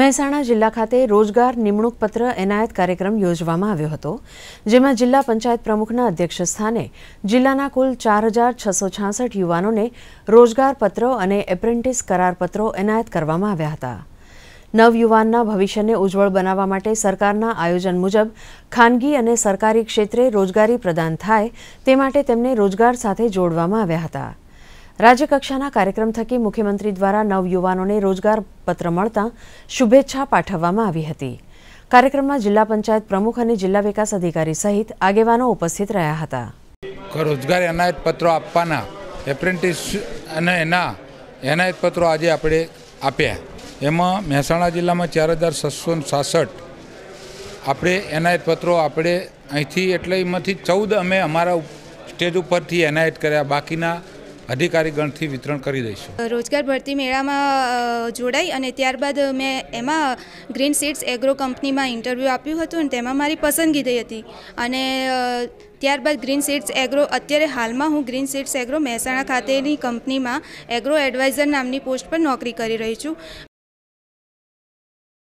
મહેસાણા જિલ્લા ખાતે રોજગાર નિમણૂક પત્ર એનાયત કાર્યક્રમ યોજવામાં આવ્યો હતો જેમાં જિલ્લા પંચાયત પ્રમુખના અધ્યક્ષ સ્થાને જિલ્લાના કુલ ચાર હજાર છસો છાસઠ યુવાનોને રોજગાર પત્રો અને એપ્રેન્ટિસ કરારપત્રો એનાયત કરવામાં આવ્યા હતા નવયુવાનના ભવિષ્યને ઉજ્જવળ બનાવવા માટે સરકારના આયોજન મુજબ ખાનગી અને સરકારી ક્ષેત્રે રોજગારી પ્રદાન થાય તે માટે તેમને રોજગાર સાથે જોડવામાં આવ્યા હતા રાજ્યકક્ષાના કાર્યક્રમ થકી મુખ્યમંત્રી દ્વારા નવ યુવાનોને રોજગાર પત્ર મળતા શુભેચ્છા પાઠવવામાં આવી હતી કાર્યક્રમમાં જિલ્લા પંચાયત પ્રમુખ અને જિલ્લા વિકાસ અધિકારી સહિત આગેવાનો ઉપસ્થિત રહ્યા હતા રોજગાર એનાયત પત્રો આપવાના એપ્રેન્ટિસ અને એના એનાયત પત્રો આજે આપણે આપ્યા એમાં મહેસાણા જિલ્લામાં ચાર હજાર છસો સાસઠ આપણે એનાયત પત્રો આપણે અહીંથી એટલે એમાંથી ચૌદ અમે અમારા સ્ટેજ ઉપરથી એનાયત કર્યા બાકીના અધિકારીગણથી વિતરણ કરી દઈશું રોજગાર ભરતી મેળામાં જોડાઈ અને ત્યારબાદ મેં એમાં ગ્રીન સીડ્સ એગ્રો કંપનીમાં ઇન્ટરવ્યૂ આપ્યું હતું અને તેમાં મારી પસંદગી થઈ હતી અને ત્યારબાદ ગ્રીન સીડ્સ એગ્રો અત્યારે હાલમાં હું ગ્રીન સીડ્સ એગ્રો મહેસાણા ખાતેની કંપનીમાં એગ્રો એડવાઇઝર નામની પોસ્ટ પર નોકરી કરી રહી છું